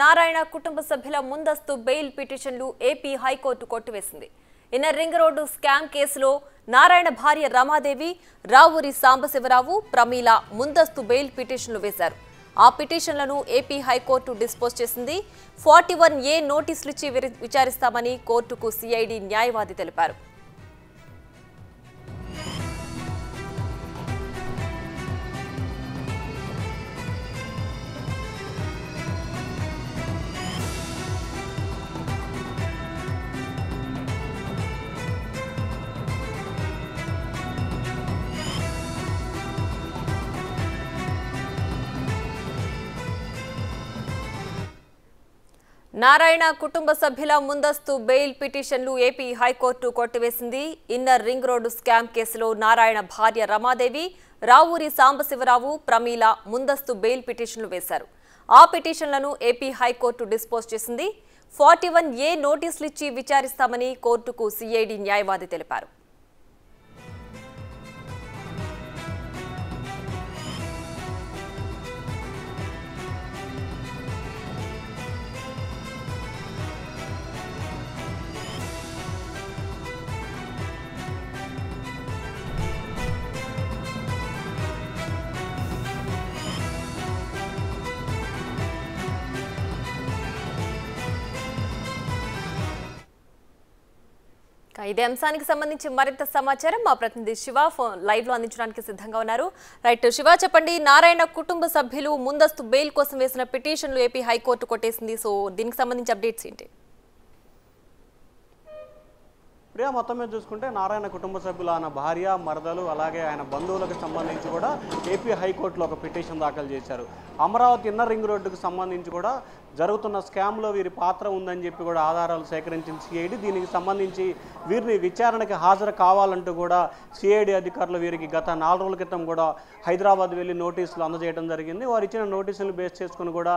నారాయణ కుటుంబ సభ్యుల ముందస్తు బెయిల్ పిటిషన్లు ఏపీ హైకోర్టు కొట్టివేసింది ఇన్నర్ రింగ్ రోడ్డు స్కామ్ కేసులో నారాయణ భార్య రమాదేవి రావూరి సాంబశివరావు ప్రమీల ముందస్తు బెయిల్ పిటిషన్లు వేశారు ఆ పిటిషన్లను ఏపీ హైకోర్టు డిస్పోజ్ చేసింది ఫార్టీ వన్ ఏ ఇచ్చి విచారిస్తామని కోర్టుకు సిఐడి న్యాయవాది తెలిపారు నారాయణ కుటుంబ సభ్యుల ముందస్తు బెయిల్ పిటిషన్లు ఏపీ హైకోర్టు కొట్టివేసింది ఇన్నర్ రింగ్ రోడ్డు స్కామ్ కేసులో నారాయణ భార్య రమాదేవి రావూరి సాంబశివరావు ప్రమీల ముందస్తు బెయిల్ పిటిషన్లు వేశారు ఆ పిటిషన్లను ఏపీ హైకోర్టు డిస్పోజ్ చేసింది ఫార్టీ వన్ ఏ నోటీసులిచ్చి విచారిస్తామని కోర్టుకు సిఐడి న్యాయవాది తెలిపారు ఇదే అంశానికి సంబంధించి మరింత సమాచారం మా ప్రతినిధి శివ ఫోన్ లైవ్ లో అందించడానికి సిద్ధంగా ఉన్నారు రైట్ శివ చెప్పండి నారాయణ కుటుంబ సభ్యులు ముందస్తు బెయిల్ కోసం వేసిన పిటిషన్లు ఏపీ హైకోర్టు కొట్టేసింది సో దీనికి సంబంధించి అప్డేట్స్ ఏంటి ప్రియా మొత్తం మీద చూసుకుంటే నారాయణ కుటుంబ సభ్యులు ఆయన భార్య మరదలు అలాగే ఆయన బంధువులకు సంబంధించి కూడా ఏపీ హైకోర్టులో ఒక పిటిషన్ దాఖలు చేశారు అమరావతి ఇన్నర్ రింగ్ రోడ్డుకు సంబంధించి కూడా జరుగుతున్న స్కామ్లో వీరి పాత్ర ఉందని చెప్పి కూడా ఆధారాలు సేకరించిన సిఐడి దీనికి సంబంధించి వీరిని విచారణకి హాజరు కావాలంటూ కూడా సిఐడి అధికారులు వీరికి గత నాలుగు రోజుల క్రితం కూడా హైదరాబాద్ వెళ్ళి నోటీసులు అందజేయడం జరిగింది వారు ఇచ్చిన నోటీసులు బేస్ చేసుకుని కూడా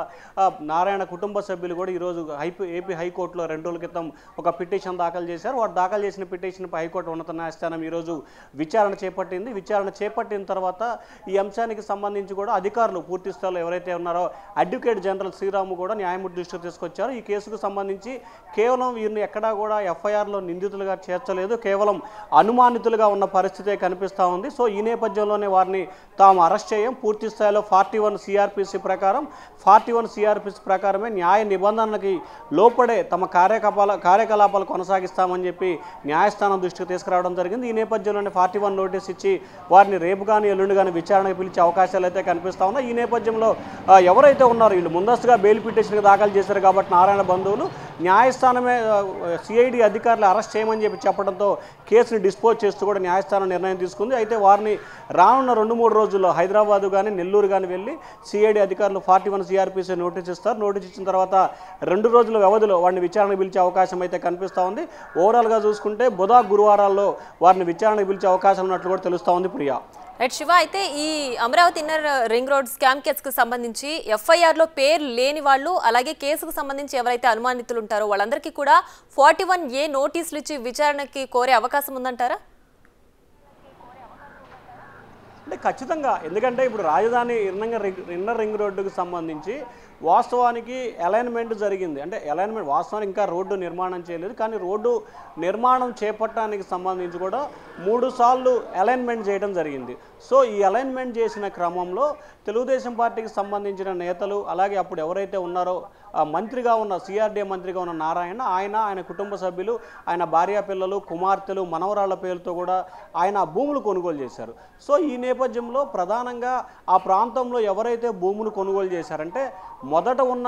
నారాయణ కుటుంబ సభ్యులు కూడా ఈరోజు హై ఏపీ హైకోర్టులో రెండు రోజుల క్రితం ఒక పిటిషన్ దాఖలు చేశారు వారు దాఖలు చేసిన పిటిషన్పై హైకోర్టు ఉన్నత న్యాయస్థానం ఈరోజు విచారణ చేపట్టింది విచారణ చేపట్టిన తర్వాత ఈ అంశానికి సంబంధించి కూడా అధికారులు పూర్తి స్థాయిలో ఎవరైతే ఉన్నారో అడ్వకేట్ జనరల్ శ్రీరాము కూడా న్యాయమూర్తి దృష్టికి తీసుకొచ్చారు ఈ కేసుకు సంబంధించి కేవలం వీరిని ఎక్కడా కూడా ఎఫ్ఐఆర్లో నిందితులుగా చేర్చలేదు కేవలం అనుమానితులుగా ఉన్న పరిస్థితే కనిపిస్తూ ఉంది సో ఈ నేపథ్యంలోనే వారిని తాము అరెస్ట్ చేయం పూర్తి స్థాయిలో ఫార్టీ వన్ సిఆర్పిసి ప్రకారం ఫార్టీ వన్ సిఆర్పిసి ప్రకారమే న్యాయ నిబంధనలకి లోపడే తమ కార్యకపాల కార్యకలాపాలు కొనసాగిస్తామని చెప్పి న్యాయస్థానం దృష్టికి తీసుకురావడం జరిగింది ఈ నేపథ్యంలోనే ఫార్టీ వన్ నోటీస్ ఇచ్చి వారిని రేపు కానీ ఎల్లుండి కానీ విచారణకు పిలిచే అవకాశాలు అయితే కనిపిస్తా ఉన్నాయి ఈ నేపథ్యంలో ఎవరైతే ఉన్నారో వీళ్ళు ముందస్తుగా బెయిల్ పిటిషన్ దాఖలు చేశారు కాబట్టి నారాయణ బంధువులు న్యాయస్థానమే సిఐడి అధికారులు అరెస్ట్ చేయమని చెప్పి చెప్పడంతో కేసుని డిస్పోజ్ చేస్తూ కూడా న్యాయస్థానం నిర్ణయం తీసుకుంది అయితే వారిని రానున్న రెండు మూడు రోజుల్లో హైదరాబాదు కానీ నెల్లూరు కానీ వెళ్ళి సిఐడి అధికారులు ఫార్టీ వన్ సిఆర్పిసి నోటీస్ ఇస్తారు నోటీస్ ఇచ్చిన తర్వాత రెండు రోజుల వ్యవధిలో వారిని విచారణకు పిలిచే అవకాశం అయితే కనిపిస్తూ ఉంది ఓవరాల్గా చూసుకుంటే బుధ గురువారాల్లో వారిని విచారణకు పిలిచే అవకాశం ఉన్నట్లు కూడా తెలుస్తూ ఉంది ప్రియా రైట్ శివ అయితే ఈ Amaravati inner ring road scam కేసుకు సంబంధించి ఎఫ్ఐఆర్లో పేరు లేని వాళ్ళు అలాగే కేసుకు సంబంధించి ఎవరైతే అనుమానితులు ఉంటారో వాళ్ళందరికీ కూడా ఫార్టీ వన్ ఏ నోటీసులు ఇచ్చి విచారణకి కోరే అవకాశం ఉందంటారా అంటే ఖచ్చితంగా ఎందుకంటే ఇప్పుడు రాజధాని ఇన్నర్ ఇన్నర్ రింగ్ రోడ్డుకు సంబంధించి వాస్తవానికి అలైన్మెంట్ జరిగింది అంటే అలైన్మెంట్ వాస్తవానికి ఇంకా రోడ్డు నిర్మాణం చేయలేదు కానీ రోడ్డు నిర్మాణం చేపట్టడానికి సంబంధించి కూడా మూడు సార్లు అలైన్మెంట్ చేయడం జరిగింది సో ఈ అలైన్మెంట్ చేసిన క్రమంలో తెలుగుదేశం పార్టీకి సంబంధించిన నేతలు అలాగే అప్పుడు ఎవరైతే ఉన్నారో మంత్రిగా ఉన్న సిఆర్డీఏ మంత్రిగా ఉన్న నారాయణ ఆయన ఆయన కుటుంబ సభ్యులు ఆయన భార్యా పిల్లలు కుమార్తెలు మనవరాళ్ల పేరుతో కూడా ఆయన భూములు కొనుగోలు చేశారు సో ఈ నేపథ్యంలో ప్రధానంగా ఆ ప్రాంతంలో ఎవరైతే భూములు కొనుగోలు చేశారంటే మొదట ఉన్న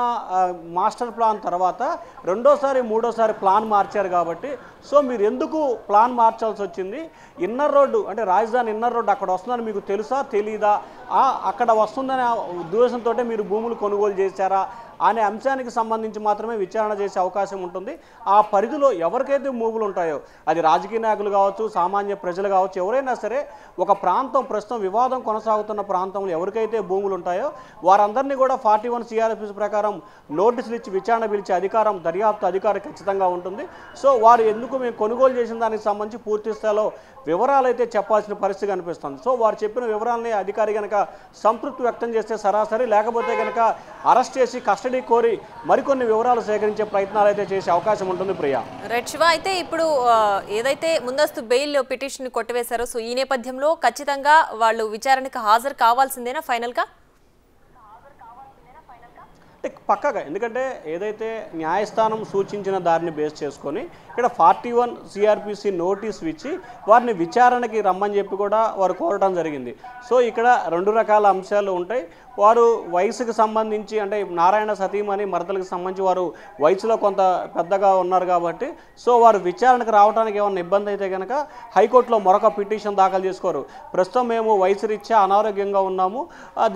మాస్టర్ ప్లాన్ తర్వాత రెండోసారి మూడోసారి ప్లాన్ మార్చారు కాబట్టి సో మీరు ఎందుకు ప్లాన్ మార్చాల్సి వచ్చింది ఇన్నర్ రోడ్డు అంటే రాజధాని ఇన్నర్ రోడ్డు అక్కడ వస్తుందని మీకు తెలుసా తెలీదా అక్కడ వస్తుందనే ఉద్దేశంతో మీరు భూములు కొనుగోలు చేశారా అనే అంశానికి సంబంధించి మాత్రమే విచారణ చేసే అవకాశం ఉంటుంది ఆ పరిధిలో ఎవరికైతే మూవులు ఉంటాయో అది రాజకీయ నాయకులు కావచ్చు సామాన్య ప్రజలు కావచ్చు ఎవరైనా సరే ఒక ప్రాంతం ప్రస్తుతం వివాదం కొనసాగుతున్న ప్రాంతంలో ఎవరికైతే భూములు ఉంటాయో వారందరినీ కూడా ఫార్టీ వన్ సిఆర్ఎఫ్ఎస్ ప్రకారం నోటీసులు ఇచ్చి విచారణ పిలిచే అధికారం దర్యాప్తు అధికారం ఖచ్చితంగా ఉంటుంది సో వారు ఎందుకు మేము కొనుగోలు చేసిన దానికి సంబంధించి పూర్తి స్థాయిలో వివరాలు అయితే చెప్పాల్సిన పరిస్థితి కనిపిస్తుంది సో వారు చెప్పిన వివరాలని అధికారి కనుక సంతృప్తి వ్యక్తం చేస్తే సరాసరి లేకపోతే కనుక అరెస్ట్ చేసి కస్టడీ కస్టడీ కోరి మరికొన్ని వివరాలు సేకరించే ప్రయత్నాలు అయితే చేసే అవకాశం ఉంటుంది ప్రియా రైట్ శివ అయితే ఇప్పుడు ఏదైతే ముందస్తు బెయిల్ పిటిషన్ కొట్టివేశారో సో ఈ నేపథ్యంలో ఖచ్చితంగా వాళ్ళు విచారణకు హాజరు కావాల్సిందేనా ఫైనల్ గా అంటే పక్కగా ఎందుకంటే ఏదైతే న్యాయస్థానం సూచించిన దారిని బేస్ చేసుకొని ఇక్కడ ఫార్టీ వన్ సిఆర్పిసి నోటీస్ ఇచ్చి వారిని విచారణకి రమ్మని చెప్పి కూడా వారు కోరటం జరిగింది సో ఇక్కడ రెండు రకాల అంశాలు ఉంటాయి వారు వయసుకు సంబంధించి అంటే నారాయణ సతీమణి మరదలకు సంబంధించి వారు వయసులో కొంత పెద్దగా ఉన్నారు కాబట్టి సో వారు విచారణకు రావడానికి ఏమైనా ఇబ్బంది అయితే కనుక హైకోర్టులో మరొక పిటిషన్ దాఖలు చేసుకోరు ప్రస్తుతం మేము వయసు రీత్యా అనారోగ్యంగా ఉన్నాము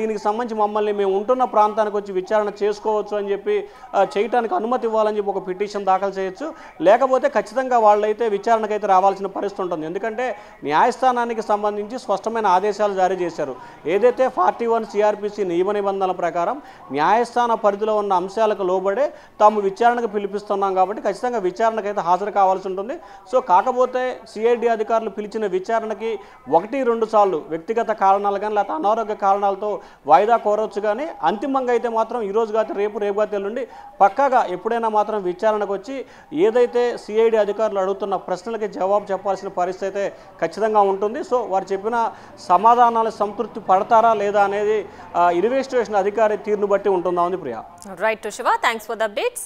దీనికి సంబంధించి మమ్మల్ని మేము ఉంటున్న ప్రాంతానికి వచ్చి విచారణ చేసు చేసుకోవచ్చు అని చెప్పి చేయటానికి అనుమతి ఇవ్వాలని చెప్పి ఒక పిటిషన్ దాఖలు చేయొచ్చు లేకపోతే ఖచ్చితంగా వాళ్ళైతే విచారణకైతే రావాల్సిన పరిస్థితి ఉంటుంది ఎందుకంటే న్యాయస్థానానికి సంబంధించి స్పష్టమైన ఆదేశాలు జారీ చేశారు ఏదైతే ఫార్టీ వన్ సిఆర్పిసి నియమ నిబంధనల ప్రకారం న్యాయస్థాన పరిధిలో ఉన్న అంశాలకు లోబడే తాము విచారణకు పిలిపిస్తున్నాం కాబట్టి ఖచ్చితంగా విచారణకైతే హాజరు కావాల్సి ఉంటుంది సో కాకపోతే సిఐడి అధికారులు పిలిచిన విచారణకి ఒకటి రెండు సార్లు వ్యక్తిగత కారణాలు కానీ లేకపోతే అనారోగ్య కారణాలతో వాయిదా కోరవచ్చు కానీ అంతిమంగా అయితే మాత్రం ఈరోజు కాదు రేపు రేపు కాదు ఎల్లుండి పక్కాగా ఎప్పుడైనా మాత్రం విచారణకు వచ్చి ఏదైతే సిఐడి అధికారులు అడుగుతున్న ప్రశ్నలకి జవాబు చెప్పాల్సిన పరిస్థితి అయితే ఖచ్చితంగా ఉంటుంది సో వారు చెప్పిన సమాధానాలు సంతృప్తి పడతారా లేదా అనేది ఇన్వెస్టిగేషన్ అధికారి తీరును బట్టి ఉంటుందా ఉంది Priya right thanks for the updates